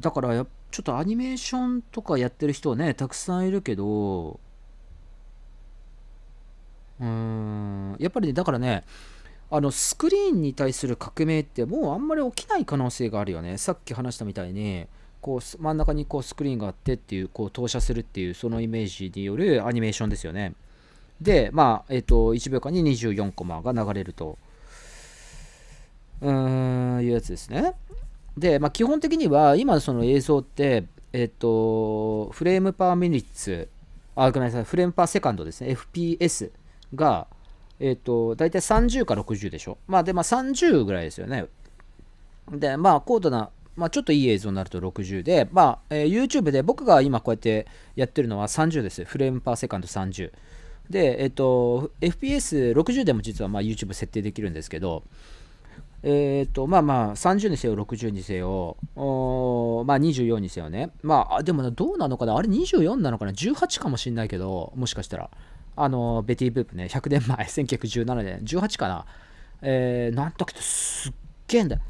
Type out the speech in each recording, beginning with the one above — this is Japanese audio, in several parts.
だからや、ちょっとアニメーションとかやってる人はね、たくさんいるけど、うーん、やっぱりね、だからね、あの、スクリーンに対する革命ってもうあんまり起きない可能性があるよね。さっき話したみたいに、こう、真ん中にこうスクリーンがあってっていう、こう投射するっていう、そのイメージによるアニメーションですよね。で、まあ、えっ、ー、と、1秒間に24コマが流れると。うーん、いうやつですね。で、まあ、基本的には今その映像って、えっと、フレームパーミニッツ、あ、ごめんなさい、フレームパーセカンドですね、FPS が、えっと、大体30か60でしょ。まあ、で、まあ30ぐらいですよね。で、まあ、高度な、まあ、ちょっといい映像になると60で、まあ、えー、YouTube で僕が今こうやってやってるのは30です。フレームパーセカンド30。で、えっと、FPS60 でも実はまあ YouTube 設定できるんですけど、えっ、ー、と、まあまあ、30にせよ、60にせよ、おまあ24にせよね。まあ、でもどうなのかなあれ24なのかな ?18 かもしんないけど、もしかしたら。あの、ベティ・ブープね、100年前、1917 年、18かな。えー、なんとくとすっげえんだよ。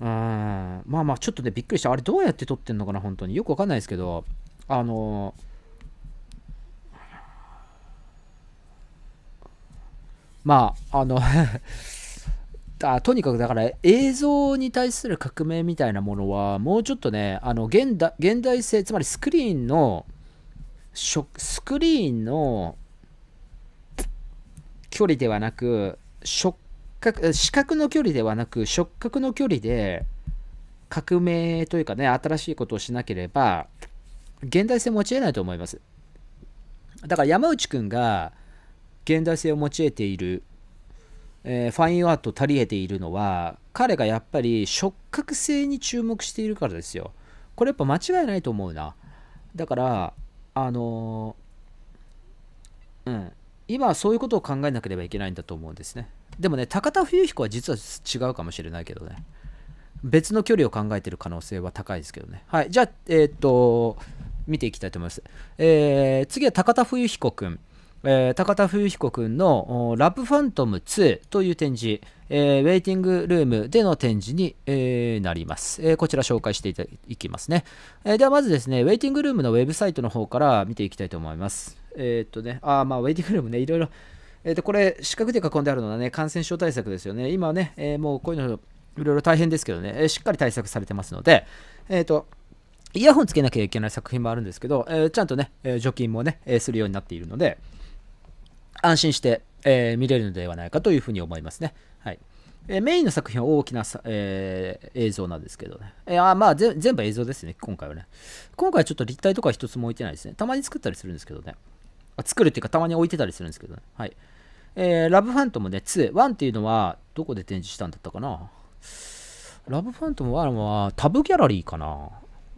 うん、まあまあ、ちょっとね、びっくりした。あれ、どうやって撮ってんのかな、本当に。よくわかんないですけど、あのまあ、あの あとにかくだから映像に対する革命みたいなものはもうちょっとねあの現代現代性つまりスクリーンのスクリーンの距離ではなく触覚視覚の距離ではなく触覚の距離で革命というかね新しいことをしなければ現代性持ち得ないと思いますだから山内くんが現代性を持ち得ているえー、ファインアート足りえているのは彼がやっぱり触覚性に注目しているからですよこれやっぱ間違いないと思うなだからあのー、うん今はそういうことを考えなければいけないんだと思うんですねでもね高田冬彦は実は違うかもしれないけどね別の距離を考えてる可能性は高いですけどねはいじゃあえー、っと見ていきたいと思います、えー、次は高田冬彦君えー、高田冬彦君のラブファントム2という展示、えー、ウェイティングルームでの展示に、えー、なります、えこちら紹介していきますね、えではまずですね、ウェイティングルームのウェブサイトの方から見ていきたいと思います。えっとね、あ、まあ、ウェイティングルームね、いろいろ、えっと、これ、四角で囲んであるのはね、感染症対策ですよね。今ね、えもうこういうのいろいろ大変ですけどね、えしっかり対策されてますので、えっと、イヤホンつけなきゃいけない作品もあるんですけど、えちゃんとね、え除菌もね、えするようになっているので、安心して、えー、見れるのではないかというふうに思いますね。はいえメインの作品は大きなさ、えー、映像なんですけどね。えー、あまあ全部映像ですね、今回はね。今回はちょっと立体とか一つも置いてないですね。たまに作ったりするんですけどね。あ作るっていうか、たまに置いてたりするんですけどね。はい。えー、ラブファントムね、2。1っていうのは、どこで展示したんだったかなラブファントム1はタブギャラリーかな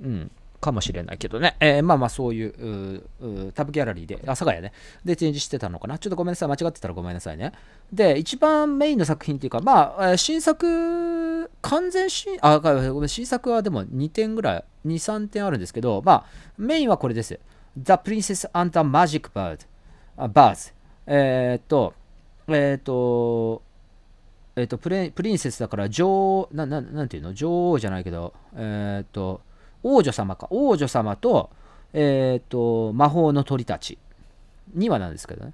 うん。かもしれないけどね。えー、まあまあそういう、うタブギャラリーで、阿佐ヶ谷ね、で展示してたのかな。ちょっとごめんなさい。間違ってたらごめんなさいね。で、一番メインの作品っていうか、まあ、新作、完全新、あ、ごめん、新作はでも2点ぐらい、2、3点あるんですけど、まあ、メインはこれです。The Princess and the Magic Bird. あ、バーズ。えー、っと、えー、っと、えっとプリンセスだから女王なななんていうの女王じゃないけどえっ、と王女様か王女様と,、えーと、魔法の鳥たちにはなんですけどね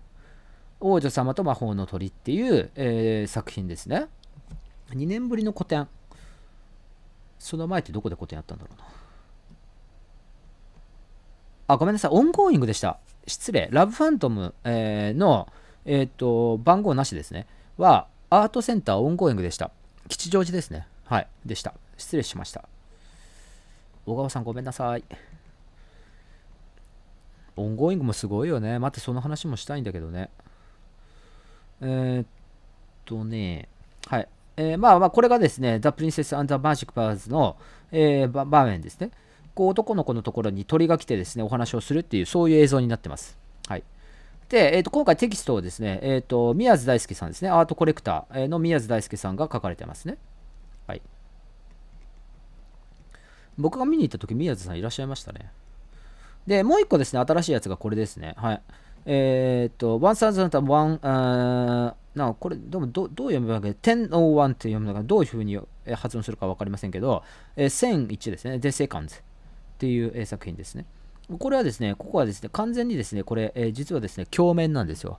王女様と魔法の鳥っていう、えー、作品ですね2年ぶりの個展その前ってどこで個展やったんだろうなあごめんなさいオンゴーイングでした失礼ラブファントム、えー、の、えーと番号なしですねはアートセンターオンゴーイングでした吉祥寺ですねはいでした失礼しました小川さんごめんなさい。オンゴーイングもすごいよね。待って、その話もしたいんだけどね。えー、っとね、はい。えー、まあまあ、これがですね、The Princess and the Magic b r s の、えー、場面ですね。こう、男の子のところに鳥が来てですね、お話をするっていう、そういう映像になってます。はい。で、えー、と今回テキストをですね、えー、と宮津大輔さんですね、アートコレクターの宮津大輔さんが書かれてますね。はい。僕が見に行った時、宮津さんいらっしゃいましたね。で、もう一個ですね、新しいやつがこれですね。はい。えー、っと、ワンサーズンタワン、あなこれ、どどどう読むわけ1 0 0って読むのがどういうふうに発音するか分かりませんけど、えー、1001ですね。で、セカンズっていう作品ですね。これはですね、ここはですね、完全にですね、これ、えー、実はですね、鏡面なんですよ。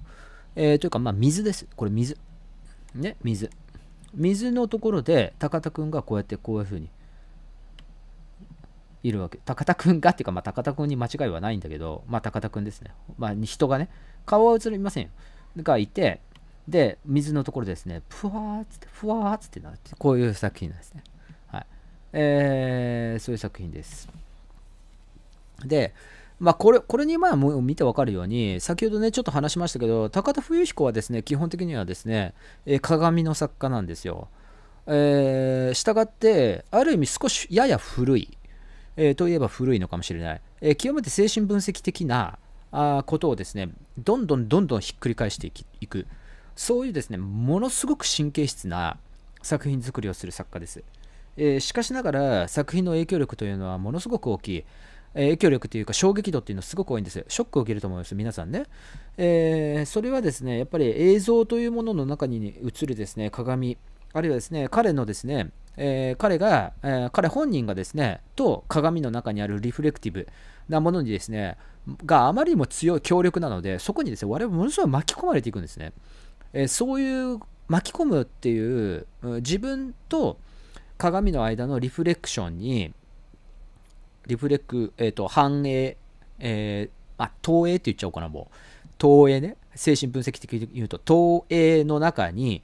えー、というか、まあ、水です。これ、水。ね、水。水のところで、高田くんがこうやって、こういうふうに、いるわけ高田くんがっていうか、まあ、高田くんに間違いはないんだけど、まあ、高田くんですね、まあ、人がね顔は映りませんよがいてで水のところですねふわーっつってふわーっつってなってこういう作品なんですねはいえー、そういう作品ですでまあ、これこれにまあもう見てわかるように先ほどねちょっと話しましたけど高田冬彦はですね基本的にはですね、えー、鏡の作家なんですよ。えー、したがってある意味少しやや古いえー、といえば古いのかもしれない、えー、極めて精神分析的なあことをですねどんどんどんどんひっくり返していくそういうですねものすごく神経質な作品作りをする作家です、えー、しかしながら作品の影響力というのはものすごく大きい、え影響力というか衝撃度っていうのはすごく多いんですショックを受けると思います皆さんね、えー、それはですねやっぱり映像というものの中に映るですね鏡あるいはですね彼のですねえー、彼が、えー、彼本人がですね、と鏡の中にあるリフレクティブなものにですね、があまりにも強い、強力なので、そこにですね、我々ものすごい巻き込まれていくんですね。えー、そういう巻き込むっていう、自分と鏡の間のリフレクションに、リフレク、えっ、と、反映、えあ、投影って言っちゃおうかな、もう。投影ね。精神分析的に言うと、投影の中に、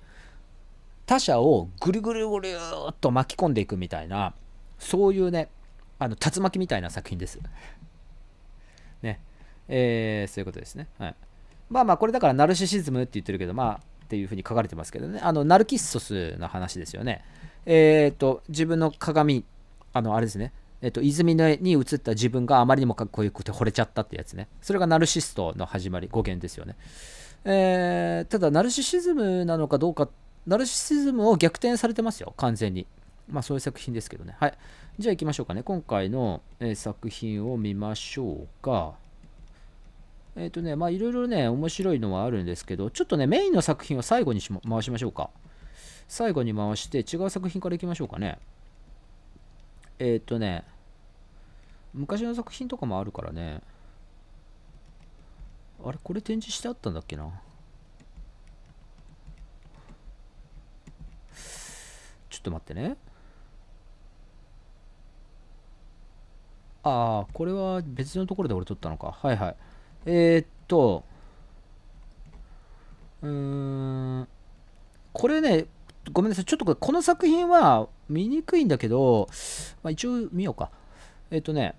他者をぐるぐるぐるっと巻き込んでいくみたいなそういうねあの竜巻みたいな作品です。ねえー、そういうことですね。はい、まあまあこれだからナルシシズムって言ってるけどまあっていうふうに書かれてますけどねあのナルキッソスの話ですよね。えっ、ー、と自分の鏡あのあれですねえっと、泉に映った自分があまりにもかっこよくて惚れちゃったってやつね。それがナルシストの始まり、語源ですよね。えー、ただ、ナルシシズムなのかどうかっナルシシズムを逆転されてますよ、完全に。まあそういう作品ですけどね。はい。じゃあ行きましょうかね。今回の、えー、作品を見ましょうか。えっ、ー、とね、まあいろいろね、面白いのはあるんですけど、ちょっとね、メインの作品を最後にし、回しましょうか。最後に回して、違う作品から行きましょうかね。えっ、ー、とね、昔の作品とかもあるからね。あれ、これ展示してあったんだっけな。ちょっと待ってね。ああ、これは別のところで俺撮ったのか。はいはい。えー、っと、うーん、これね、ごめんなさい。ちょっとこの作品は見にくいんだけど、まあ、一応見ようか。えー、っとね、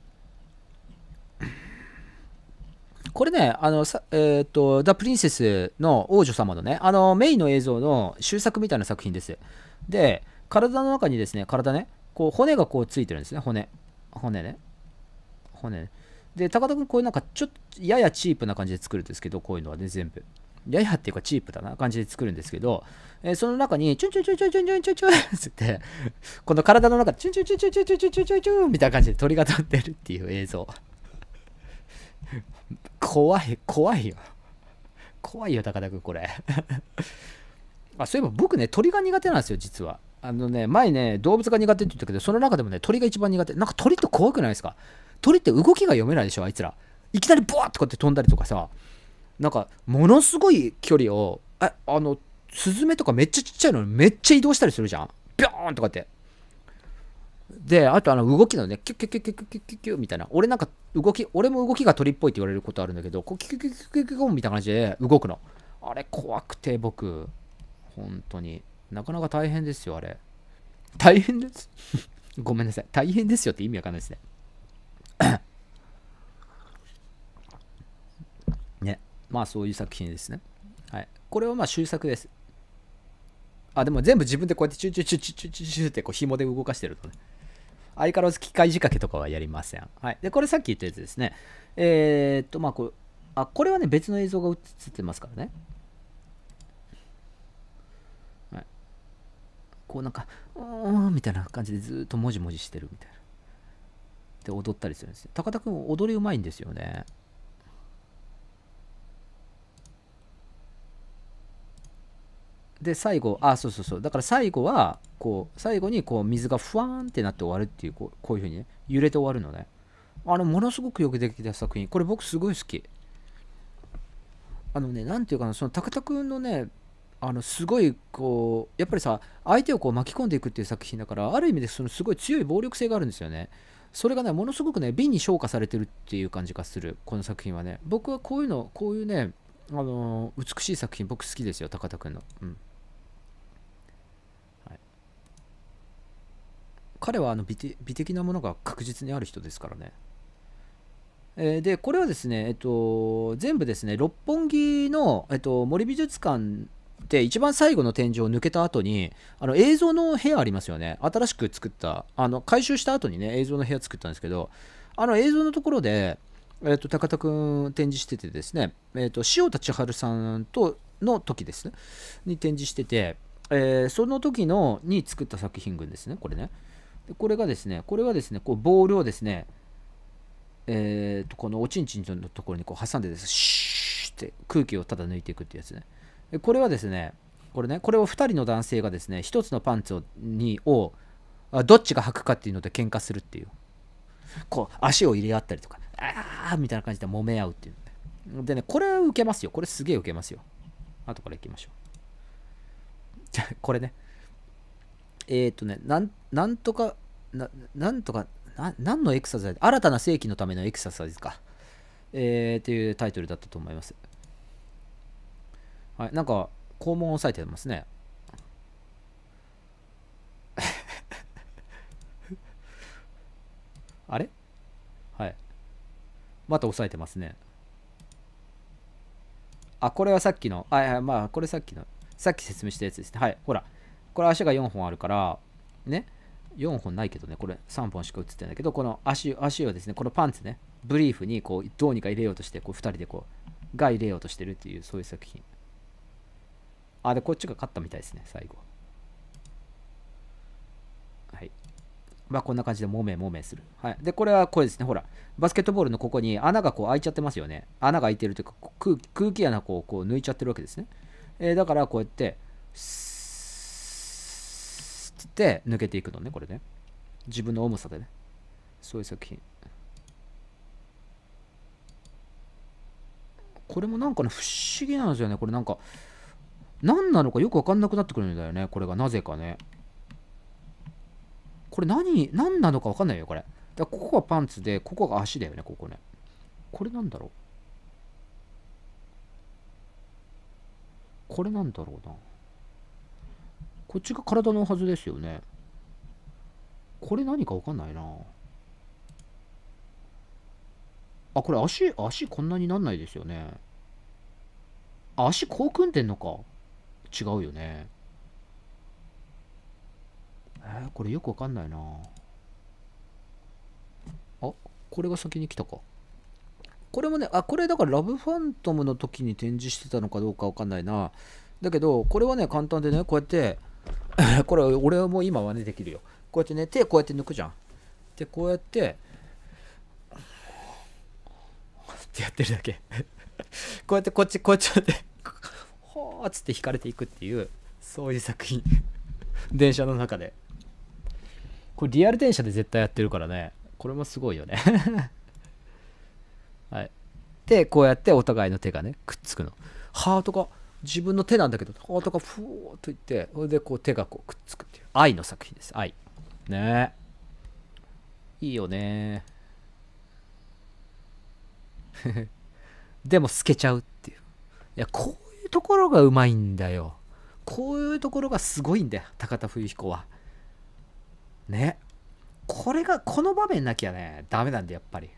これね、あの、さえー、っと、ザ・プリンセスの王女様のね、あの、メインの映像の終作みたいな作品です。で、体の中にですね、体ね、こう骨がこうついてるんですね、骨。骨ね。骨ね。で、高田君、こういうなんか、ちょっと、ややチープな感じで作るんですけど、こういうのはね、全部。ややっていうか、チープだな感じで作るんですけど、えー、その中に、チュンチュンチュンチュンチュンチュンチュンチュンってって、この体の中、チュンチュンチュンチュンチュンチュンチュンチュンチュンみたいな感じで鳥が立ってるっていう映像。怖い、怖いよ。怖いよ、高田君、これあ。そういえば僕ね、鳥が苦手なんですよ、実は。あのね、前ね、動物が苦手って言ったけど、その中でもね、鳥が一番苦手。なんか鳥って怖くないですか鳥って動きが読めないでしょ、あいつら。いきなりブワーッとこうやって飛んだりとかさ、なんか、ものすごい距離を、ああの、スズメとかめっちゃちっちゃいのにめっちゃ移動したりするじゃん。ビョーンとかって。で、あとあの動きのね、キュッキュッキュッキュッキュッキュッキュッみたいな。俺なんか動き、俺も動きが鳥っぽいって言われることあるんだけど、こうキュッキュッキュッキュッキュッみたいな感じで動くの。あれ怖くて僕、本当に。なかなか大変ですよ、あれ。大変です ごめんなさい。大変ですよって意味わかんないですね。ね。まあそういう作品ですね。はい。これはまあ終作です。あ、でも全部自分でこうやってチュチュチュチュチュチュチュってこう紐で動かしてるとね。相変わらず機械仕掛けとかはやりません。はい。で、これさっき言ったやつですね。えー、っと、まあこれ、あ、これはね別の映像が映ってますからね。こうなんか「うーん」みたいな感じでずっともじもじしてるみたいな。で踊ったりするんですよ。高田くん踊りうまいんですよね。で最後あそうそうそうだから最後はこう最後にこう水がふわーんってなって終わるっていうこうこういうふうにね揺れて終わるのねあのものすごくよくできた作品これ僕すごい好きあのね何て言うかなその高田くんのねあのすごいこうやっぱりさ相手をこう巻き込んでいくっていう作品だからある意味でそのすごい強い暴力性があるんですよねそれがねものすごくね美に昇華されてるっていう感じがするこの作品はね僕はこういうのこういうねあのー、美しい作品僕好きですよ高田君の、うん彼はあの美美的なものが確実にある人ですからねえでこれはですね、えっと、全部ですね六本木の、えっと、森美術館、一番最後の天井を抜けた後に、あの映像の部屋ありますよね。新しく作った、あの回収した後にね、映像の部屋作ったんですけど、あの映像のところで、えっ、ー、と、高田くん展示しててですね、えっ、ー、と、塩田千春さんとの時ですね、に展示してて、えー、その時のに作った作品群ですね、これね。これがですね、これはですね、こうボールをですね、えーと、とこのおちんちんのところにこう挟んでです、シューって空気をただ抜いていくってやつね。これはですね、これね、これを2人の男性がですね、1つのパンツをにをどっちが履くかっていうので喧嘩するっていう。こう、足を入れ合ったりとか、ああみたいな感じで揉め合うっていう。でね、これは受けますよ。これすげえ受けますよ。あとからいきましょう。じ ゃこれね。えっ、ー、とねなん、なんとか、ななんとか、な何のエクササイズ新たな世紀のためのエクササイズか。えー、っていうタイトルだったと思います。はい、なんか、肛門を押さえてますね。あれはい。また押さえてますね。あ、これはさっきの、あ、いい、まあ、これさっきの、さっき説明したやつですね。はい、ほら。これ足が4本あるから、ね。4本ないけどね、これ3本しか映ってないんだけど、この足足をですね、このパンツね、ブリーフにこうどうにか入れようとして、こう2人でこう、が入れようとしてるっていう、そういう作品。あ、で、こっちが勝ったみたいですね、最後。はい。まあ、こんな感じで、もめもめする。はい。で、これはこれですね、ほら、バスケットボールのここに穴がこう開いちゃってますよね。穴が開いてるというか、空空気穴をこうこう抜いちゃってるわけですね。えー、だから、こうやって、スーって抜けていくのね、これね。自分の重さでね。そういう作品。これもなんかね、不思議なんですよね。これなんか、何なのかよく分かんなくなってくるんだよね。これがなぜかね。これ何、何なのか分かんないよ、これ。だここはパンツで、ここが足だよね、ここね。これなんだろうこれなんだろうな。こっちが体のはずですよね。これ何か分かんないな。あ、これ足、足こんなになんないですよね。足こう組んでんのか。違うよね。えー、これよくわかんないな。あ、これが先に来たか。これもね、あ、これだからラブファントムの時に展示してたのかどうかわかんないな。だけど、これはね、簡単でね、こうやって、これ俺はもう今はね、できるよ。こうやってね、手こうやって抜くじゃん。で、こうやって、ってやってるだけ こうやってこっち、こっちやってほーっつって引かれていくっていうそういう作品 電車の中でこれリアル電車で絶対やってるからねこれもすごいよね はいでこうやってお互いの手がねくっつくのハートが自分の手なんだけどハートがふーっといってそれでこう手がこうくっつくっていう愛の作品です愛ねいいよね でも透けちゃうっていういやこうところがうまいんだよ。こういうところがすごいんだよ、高田冬彦は。ね。これが、この場面なきゃね、ダメなんだやっぱり。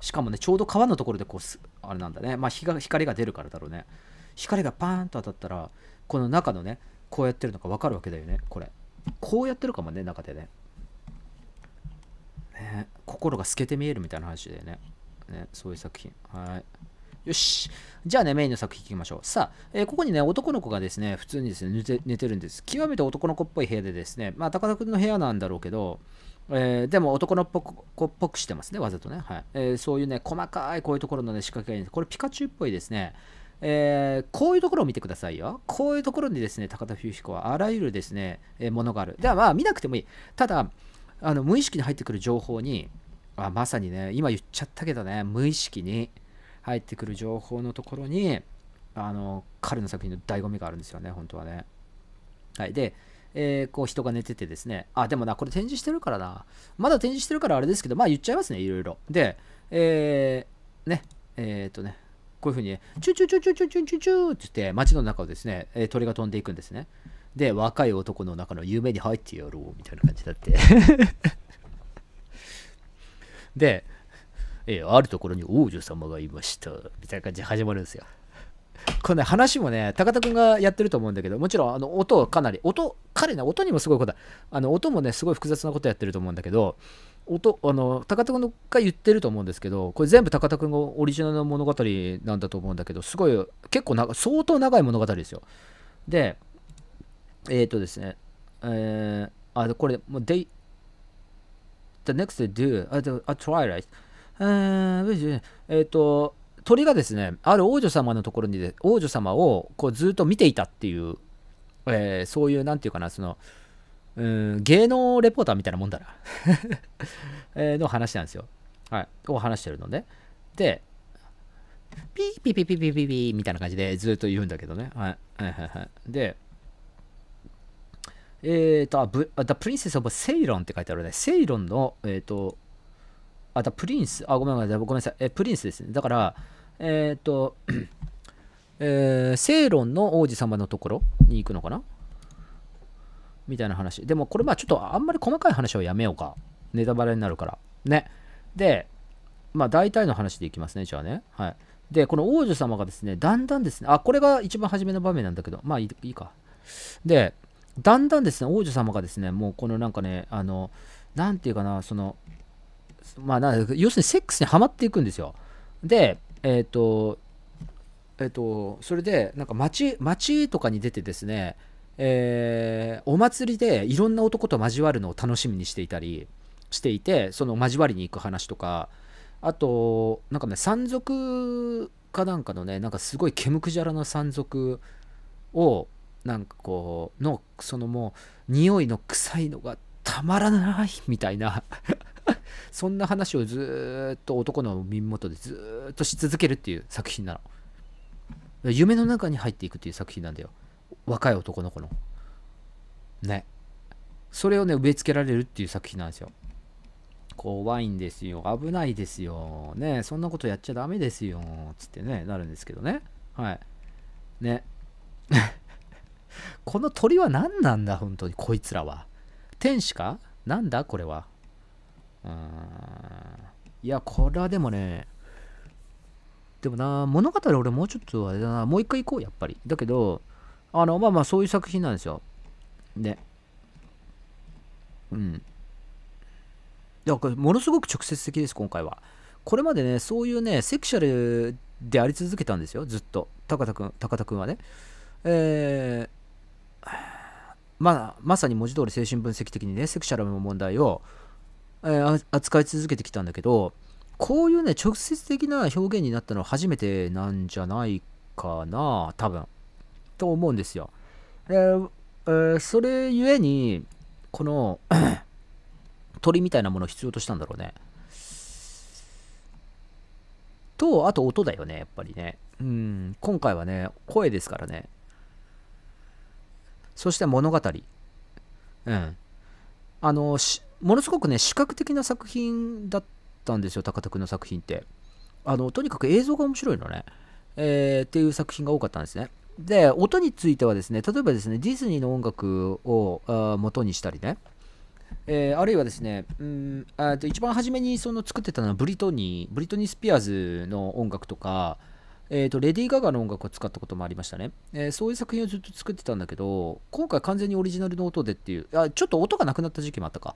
しかもね、ちょうど川のところでこう、あれなんだね、まあ日が、光が出るからだろうね。光がパーンと当たったら、この中のね、こうやってるのが分かるわけだよね、これ。こうやってるかもね、中でね。ね心が透けて見えるみたいな話だよね。ねそういう作品。はい。よし。じゃあね、メインの作品いきましょう。さあ、えー、ここにね、男の子がですね、普通にですね、寝て寝てるんです。極めて男の子っぽい部屋でですね、まあ、高田君の部屋なんだろうけど、えー、でも男の子っぽくしてますね、わざとね。はいえー、そういうね、細かいこういうところの、ね、仕掛けがいいんです。これピカチュウっぽいですね。えー、こういうところを見てくださいよ。こういうところにですね、高田冬彦はあらゆるですね、えー、ものがある。ではまあ見なくてもいい。ただ、あの無意識に入ってくる情報に、あまさにね、今言っちゃったけどね、無意識に、入ってくる情報のところにあの彼の作品の醍醐味があるんですよね本当はね。はい、で、えー、こう人が寝ててですねあでもなこれ展示してるからなまだ展示してるからあれですけどまあ言っちゃいますねいろいろ。でえー、ねえー、っとねこういうふうに、ね、チュチュチュチュチュチュチュチュって言って街の中をですね鳥が飛んでいくんですね。で若い男の中の夢に入ってやろうみたいな感じだってでえー、あるところに王女様がいました。みたいな感じで始まるんですよ。このね、話もね、高田くんがやってると思うんだけど、もちろん、あの、音かなり、音、彼ね、音にもすごいこと、あの、音もね、すごい複雑なことやってると思うんだけど、音、あの、高田くんが言ってると思うんですけど、これ全部高田くんがオリジナルの物語なんだと思うんだけど、すごい、結構な、相当長い物語ですよ。で、えっ、ー、とですね、えー、あ、これ、もう、t h e the next they do, a twilight, えっえと、鳥がですね、ある王女様のところにで、王女様をこうずっと見ていたっていう、えー、そういう、なんていうかな、その、うん芸能レポーターみたいなもんだな えの話なんですよ。はい。を話してるので。で、ピーピーピーピーピーピーピーみたいな感じでずっと言うんだけどね。はい。はいはいはい。で、えっ、ー、と、The Princess of Ceylon って書いてあるね。セイロンの、えっ、ー、と、あ、だプリンス、あ、ごめんなさい、ごめんなさい、えプリンスですね。だから、えー、っと、えー、セイロンの王子様のところに行くのかなみたいな話。でもこれまあちょっとあんまり細かい話はやめようか。ネタバレになるから。ね。で、まあ大体の話でいきますね、じゃあね。はい。で、この王女様がですね、だんだんですね、あ、これが一番初めの場面なんだけど、まあいいか。で、だんだんですね、王女様がですね、もうこのなんかね、あの、なんていうかな、その、まあ、なん要するにセックスにはまっていくんですよ。で、えっ、ー、と、えっ、ー、と、それで、なんか街、街とかに出てですね、えー、お祭りでいろんな男と交わるのを楽しみにしていたりしていて、その交わりに行く話とか、あと、なんかね、山賊かなんかのね、なんかすごい毛むくじゃらの山賊を、なんかこう、の、そのもう、匂いの臭いのがたまらないみたいな そんな話をずっと男の耳元でずっとし続けるっていう作品なの。夢の中に入っていくっていう作品なんだよ。若い男の子の。ね。それをね、植え付けられるっていう作品なんですよ。怖いんですよ。危ないですよ。ねそんなことやっちゃダメですよ。つってね、なるんですけどね。はい。ね。この鳥は何なんだ、本当に。こいつらは。天使かなんだこれは。いや、これはでもね、でもな、物語俺もうちょっとあれだな、もう一回行こう、やっぱり。だけど、あの、まあまあ、そういう作品なんですよ。ね。うん。だから、ものすごく直接的です、今回は。これまでね、そういうね、セクシャルであり続けたんですよ、ずっと。高田くん、高田くんはね。えー、まあ、まさに文字通り精神分析的にね、セクシャルの問題を、え扱い続けてきたんだけどこういうね直接的な表現になったのは初めてなんじゃないかな多分と思うんですよ。えーえー、それゆえにこの 鳥みたいなものを必要としたんだろうね。とあと音だよねやっぱりね。うん今回はね声ですからね。そして物語。うん。あの、しものすごくね視覚的な作品だったんですよ高田君の作品ってあのとにかく映像が面白いのね、えー、っていう作品が多かったんですねで音についてはですね例えばですねディズニーの音楽をあ元にしたりねえー、あるいはですね、うん、と一番初めにその作ってたのはブリトニー、ブリトニー・スピアーズの音楽とか、えーと、レディー・ガガの音楽を使ったこともありましたね、えー、そういう作品をずっと作ってたんだけど今回完全にオリジナルの音でっていうあちょっと音がなくなった時期もあったか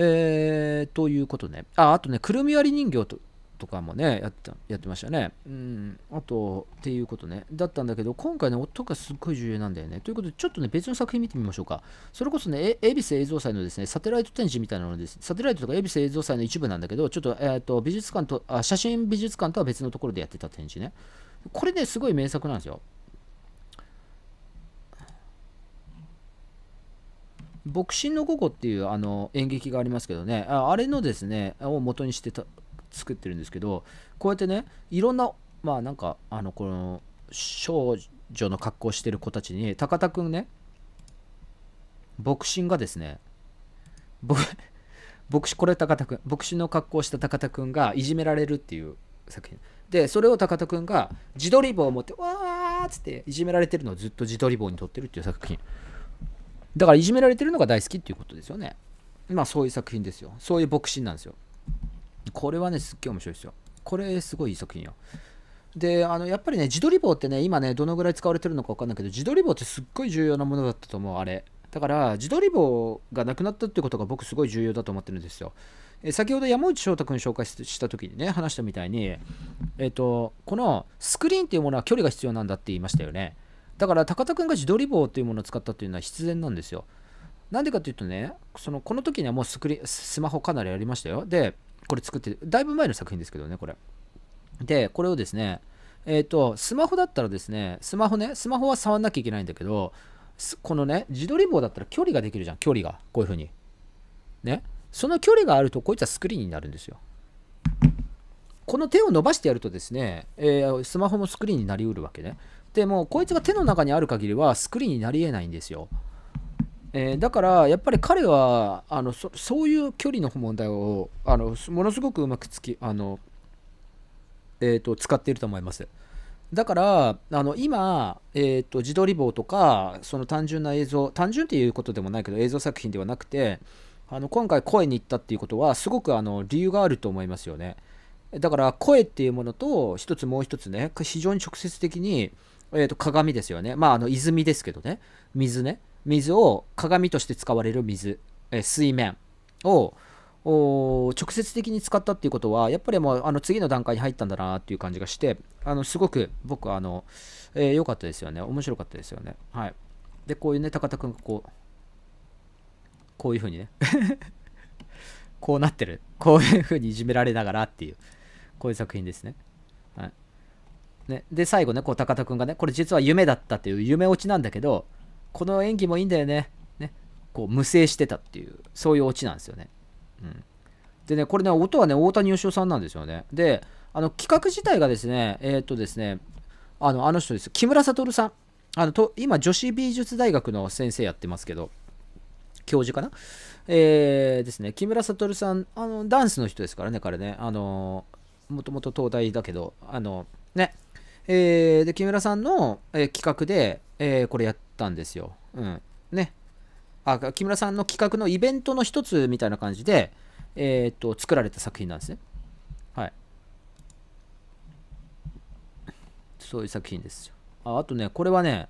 えー、ということねああとねくるみ割り人形ととかもねやったやってましたねうんあとっていうことねだったんだけど今回ね音がすっごい重要なんだよねということでちょっとね別の作品見てみましょうかそれこそね恵比寿映像祭のですねサテライト展示みたいなのですサテライトとか恵比寿映像祭の一部なんだけどちょっと,、えーと、と美術館とあ写真美術館とは別のところでやってた展示ねこれねすごい名作なんですよ「牧神の午後」っていうあの演劇がありますけどねあれのですねを元にしてた作ってるんですけどこうやってねいろんなまあなんかあのこの少女の格好してる子たちに高田くんね牧師がですね僕これ高田君牧師の格好した高田くんがいじめられるっていう作品でそれを高田くんが自撮り棒を持ってわーっつっていじめられてるのをずっと自撮り棒に撮ってるっていう作品だからいじめられてるのが大好きっていうことですよねまあそういう作品ですよそういう牧師なんですよこれはね、すっげえ面白いですよ。これ、すごいいい作品よ。で、あの、やっぱりね、自撮り棒ってね、今ね、どのぐらい使われてるのか分かんないけど、自撮り棒ってすっごい重要なものだったと思う、あれ。だから、自撮り棒がなくなったってことが僕すごい重要だと思ってるんですよ。え先ほど山内翔太君紹介した時にね、話したみたいに、えっ、ー、と、このスクリーンっていうものは距離が必要なんだって言いましたよね。だから、高田君が自撮り棒っていうものを使ったっていうのは必然なんですよ。なんでかっていうとね、そのこの時にはもうスクリスマホかなりありましたよ。で、これ作ってだいぶ前の作品ですけどね、これ。で、これをですね、えっ、ー、と、スマホだったらですね、スマホね、スマホは触んなきゃいけないんだけど、このね、自撮り棒だったら距離ができるじゃん、距離が。こういう風に。ね。その距離があると、こいつはスクリーンになるんですよ。この手を伸ばしてやるとですね、えー、スマホもスクリーンになりうるわけね。でも、こいつが手の中にある限りは、スクリーンになりえないんですよ。えー、だからやっぱり彼はあのそそういう距離の問題をあのものすごくうまくつきあの、えーと、使っていると思います。だからあの今、えーと、自撮り棒とかその単純な映像単純っていうことでもないけど映像作品ではなくてあの今回声に行ったっていうことはすごくあの理由があると思いますよね。だから声っていうものと一つもう一つね非常に直接的に、えーと、と鏡ですよねまああの泉ですけどね水ね。水を鏡として使われる水、え水面を直接的に使ったっていうことはやっぱりもうあの次の段階に入ったんだなっていう感じがしてあのすごく僕あの良、えー、かったですよね面白かったですよねはいでこういうね高田君がこうこういうふうにね こうなってるこういうふうにいじめられながらっていうこういう作品ですね,、はい、ねで最後ねこう高田君がねこれ実は夢だったっていう夢落ちなんだけどこの演技もいいんだよね。ね。こう、無声してたっていう、そういうオチなんですよね。うん。でね、これね、音はね、大谷義雄さんなんですよね。で、あの、企画自体がですね、えー、っとですね、あの、あの人です。木村悟さん。あの、と今、女子美術大学の先生やってますけど、教授かなえー、ですね、木村悟さん、あの、ダンスの人ですからね、彼ね。あの、もともと東大だけど、あの、ね、えー、で木村さんの、えー、企画で、えー、これやったんですよ。うん。ね。あ、木村さんの企画のイベントの一つみたいな感じで、えー、っと、作られた作品なんですね。はい。そういう作品ですよ。ああとね、これはね、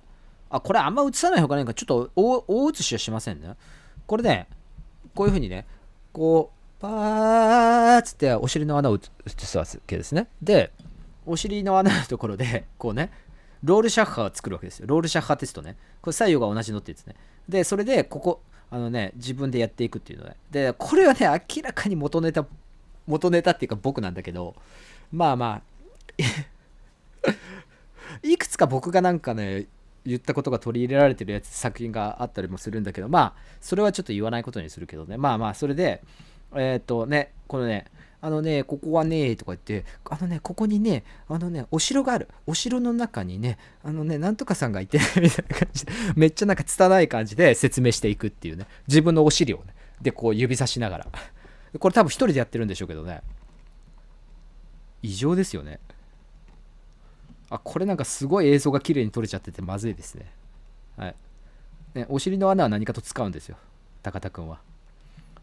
あ、これあんま映さない方がいいかちょっと大大写しはしませんね。これね、こういうふうにね、こう、パーッつってお尻の穴を映すわけですね。で、お尻の穴のところで、こうね、ロールシャッハー作るわけですよ。ロールシャッハーテストね。これ左右が同じのってやつね。で、それで、ここ、あのね、自分でやっていくっていうのね。で、これはね、明らかに元ネタ、元ネタっていうか僕なんだけど、まあまあ いくつか僕がなんかね、言ったことが取り入れられてるやつ作品があったりもするんだけどまあそれはちょっと言わないことにするけどねまあまあそれでえっ、ー、とねこのねあのね、ここはね、とか言って、あのね、ここにね、あのね、お城がある。お城の中にね、あのね、なんとかさんがいて、みたいな感じで、めっちゃなんか拙い感じで説明していくっていうね。自分のお尻をね、で、こう指さしながら。これ多分一人でやってるんでしょうけどね。異常ですよね。あ、これなんかすごい映像が綺麗に撮れちゃっててまずいですね。はい。ね、お尻の穴は何かと使うんですよ。高田くんは。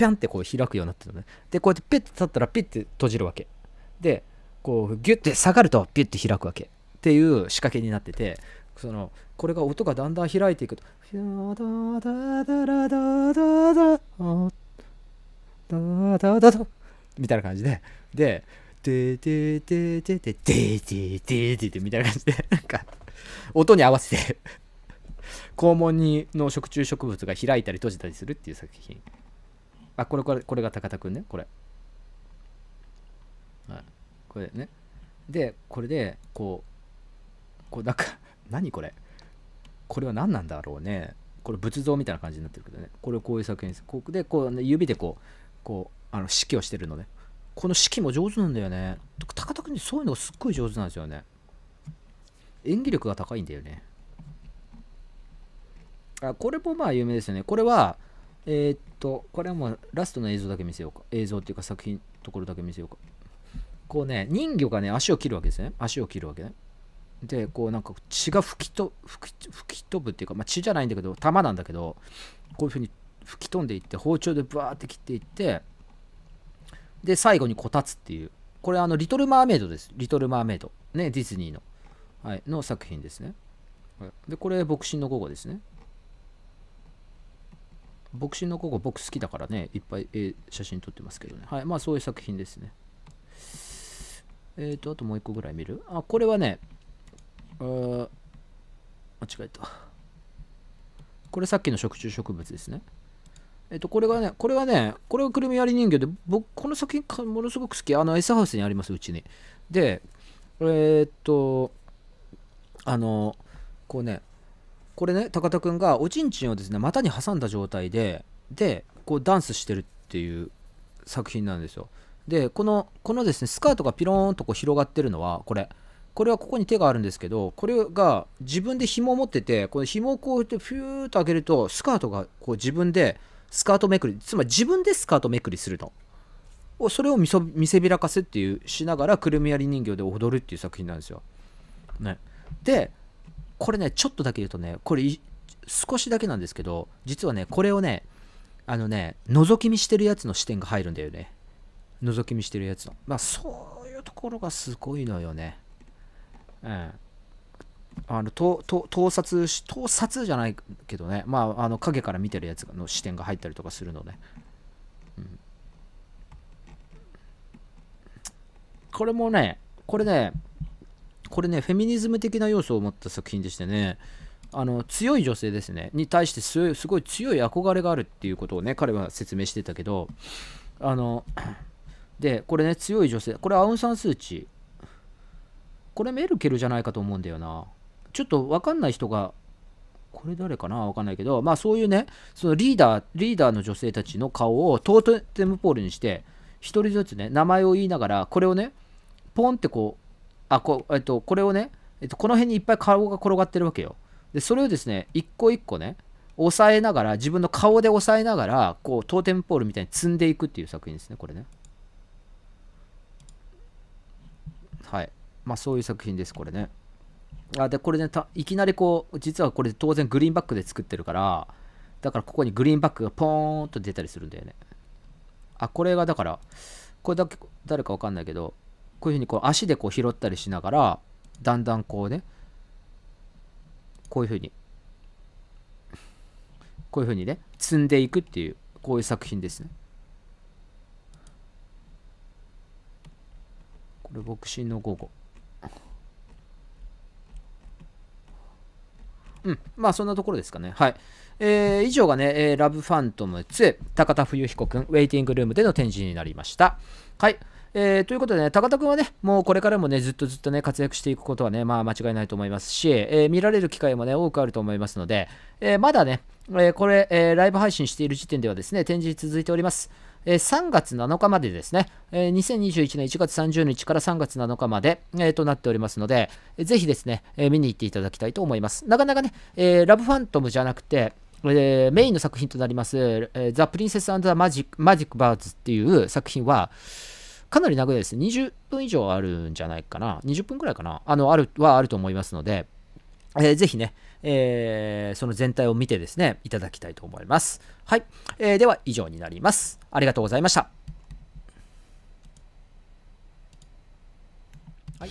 ピャンってこう開くようになってたのねでこうやってピッて立ったらピッて閉じるわけでこうギュッて下がるとピュッて開くわけっていう仕掛けになっててそのこれが音がだんだん開いていくと「みたいな感じでで「でででででででででで」みたいな感じでなんか音に合わせて肛門にの食虫植物が開いたり閉じたりするっていう作品。あ、これ、これ、これが高田くんね、これ。はい。これね。で、これで、こう、こう、なんか 何これこれは何なんだろうね。これ仏像みたいな感じになってるけどね。これをこういう作品です。ここで、こう、ね、指でこう、こう、あの、指揮をしてるのね。この指揮も上手なんだよね。高田くんそういうのがすっごい上手なんですよね。演技力が高いんだよね。あこれもまあ有名ですよね。これは、えー、っと、これはもうラストの映像だけ見せようか。映像っていうか作品、ところだけ見せようか。こうね、人魚がね、足を切るわけですね。足を切るわけね。で、こうなんか血が吹きと吹き吹き飛ぶっていうか、まあ、血じゃないんだけど、玉なんだけど、こういうふうに吹き飛んでいって、包丁でバーって切っていって、で、最後にこたつっていう。これあの、リトル・マーメイドです。リトル・マーメイド。ね、ディズニーの。はい、の作品ですね。で、これ、牧師の午後ですね。ボクシングの午後僕好きだからねいっぱい、え写真撮ってますけどねはいまあそういう作品ですねえっ、ー、とあともう一個ぐらい見るあこれはねあ間違えたこれさっきの食虫植物ですねえっ、ー、とこれがねこれはねこれがくるみアり人形で僕この作品ものすごく好きあのエサハウスにありますうちにでえっ、ー、とあのこうねこれね高田くんがおちんちんをですね股に挟んだ状態ででこうダンスしてるっていう作品なんですよでこのこのですねスカートがピローンとこう広がってるのはこれこれはここに手があるんですけどこれが自分で紐を持っててこの紐をこうやってフューッと上げるとスカートがこう自分でスカートめくりつまり自分でスカートめくりするとそれを見せびらかすっていうしながらくるみ割り人形で踊るっていう作品なんですよ、ね、でこれね、ちょっとだけ言うとね、これ少しだけなんですけど、実はね、これをね、あのね、覗き見してるやつの視点が入るんだよね。覗き見してるやつの。まあ、そういうところがすごいのよね。うん。あの盗盗撮盗撮じゃないけどね、まあ、あの影から見てるやつの視点が入ったりとかするのね、うん、これもねこれねこれねフェミニズム的な要素を持った作品でしてねあの強い女性ですねに対してすごい強い憧れがあるっていうことをね彼は説明してたけどあのでこれね強い女性これアウン・サン・スー・チこれメルケルじゃないかと思うんだよなちょっと分かんない人がこれ誰かな分かんないけどまあそういうねそのリーダーリーダーの女性たちの顔をトーテムポールにして1人ずつね名前を言いながらこれをねポンってこうあこ,、えっと、これをね、えっと、この辺にいっぱい顔が転がってるわけよでそれをですね一個一個ね押さえながら自分の顔で押さえながらこうトーテムポールみたいに積んでいくっていう作品ですねこれねはいまあそういう作品ですこれねあでこれねたいきなりこう実はこれ当然グリーンバックで作ってるからだからここにグリーンバックがポーンと出たりするんだよねあこれがだからこれだけ誰かわかんないけどこういうふうにこう足でこう拾ったりしながらだんだんこうねこういうふうにこういうふうにね積んでいくっていうこういう作品ですね。これボクシンの午後。うん、まあそんなところですかね。はい。えー、以上がね、えー、ラブファントム2、高田冬彦くん、ウェイティングルームでの展示になりました。はい。えー、ということでね、高田くんはね、もうこれからもね、ずっとずっとね、活躍していくことはね、まあ間違いないと思いますし、えー、見られる機会もね、多くあると思いますので、えー、まだね、えこれ、えライブ配信している時点ではですね、展示続いております。え3月7日までですね、え2021年1月30日から3月7日まで、えとなっておりますので、ぜひですね、え見に行っていただきたいと思います。なかなかね、えラブファントムじゃなくて、えー、メインの作品となります、えー、The Princess and the Magic Birds っていう作品は、かなり長いです。20分以上あるんじゃないかな。20分くらいかな。あの、ある、はあると思いますので、えー、ぜひね、えー、その全体を見てですね、いただきたいと思います。はい。えー、では、以上になります。ありがとうございました。はい。